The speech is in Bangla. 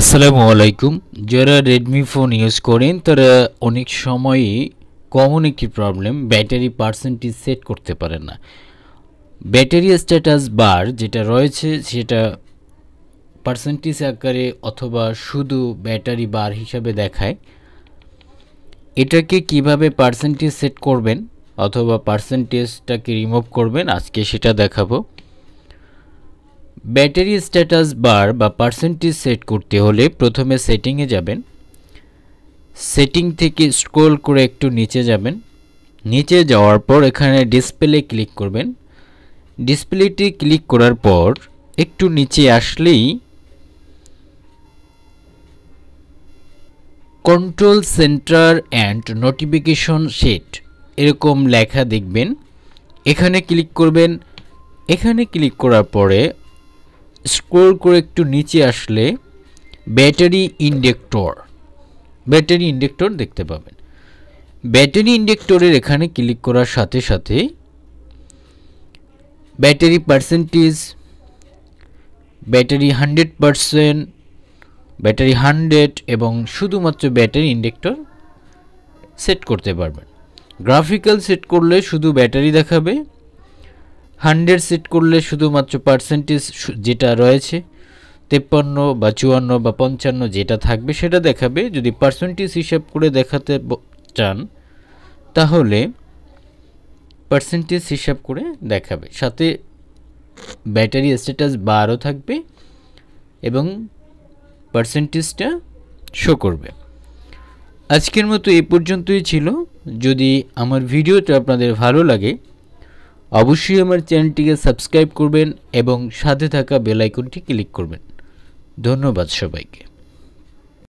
আসসালামু আলাইকুম যারা রেডমি ফোন ইউজ করেন তারা অনেক সময়ই কমন একটি প্রবলেম ব্যাটারি পার্সেন্টেজ সেট করতে পারে না ব্যাটারি স্ট্যাটাস বার যেটা রয়েছে সেটা পার্সেন্টেজ আকারে অথবা শুধু ব্যাটারি বার হিসাবে দেখায় এটাকে কিভাবে পার্সেন্টেজ সেট করবেন অথবা পার্সেন্টেজটাকে রিমুভ করবেন আজকে সেটা দেখাবো ব্যাটারি স্ট্যাটাস বার বা পার্সেন্টেজ সেট করতে হলে প্রথমে সেটিংয়ে যাবেন সেটিং থেকে স্ক্রোল করে একটু নিচে যাবেন নিচে যাওয়ার পর এখানে ডিসপ্লে ক্লিক করবেন ডিসপ্লেটি ক্লিক করার পর একটু নিচে আসলেই control centre and notification set এরকম লেখা দেখবেন এখানে ক্লিক করবেন এখানে ক্লিক করার পরে স্ক্রোল করে একটু নিচে আসলে ব্যাটারি ইন্ডেক্টর ব্যাটারি ইন্ডেক্টর দেখতে পাবেন ব্যাটারি ইন্ডেক্টরের এখানে ক্লিক করার সাথে সাথে battery percentage battery hundred percent battery hundred এবং শুধুমাত্র ব্যাটারি ইন্ডেক্টর সেট করতে পারবেন গ্রাফিক্যাল সেট করলে শুধু ব্যাটারি দেখাবে হান্ড্রেড সেট করলে শুধুমাত্র পার্সেন্টেজ যেটা রয়েছে তেপ্পান্ন বা চুয়ান্ন বা পঞ্চান্ন যেটা থাকবে সেটা দেখাবে যদি পার্সেন্টেজ হিসাব করে দেখাতে চান তাহলে পার্সেন্টেজ হিসাব করে দেখাবে সাথে ব্যাটারি স্ট্যাটাস বারও থাকবে এবং পার্সেন্টেজটা শো করবে আজকের মতো এ পর্যন্তই ছিল যদি আমার ভিডিওটা আপনাদের ভালো লাগে অবশ্যই আমার চ্যানেলটিকে সাবস্ক্রাইব করবেন এবং সাথে থাকা বেল আইকনটি ক্লিক করবেন ধন্যবাদ সবাইকে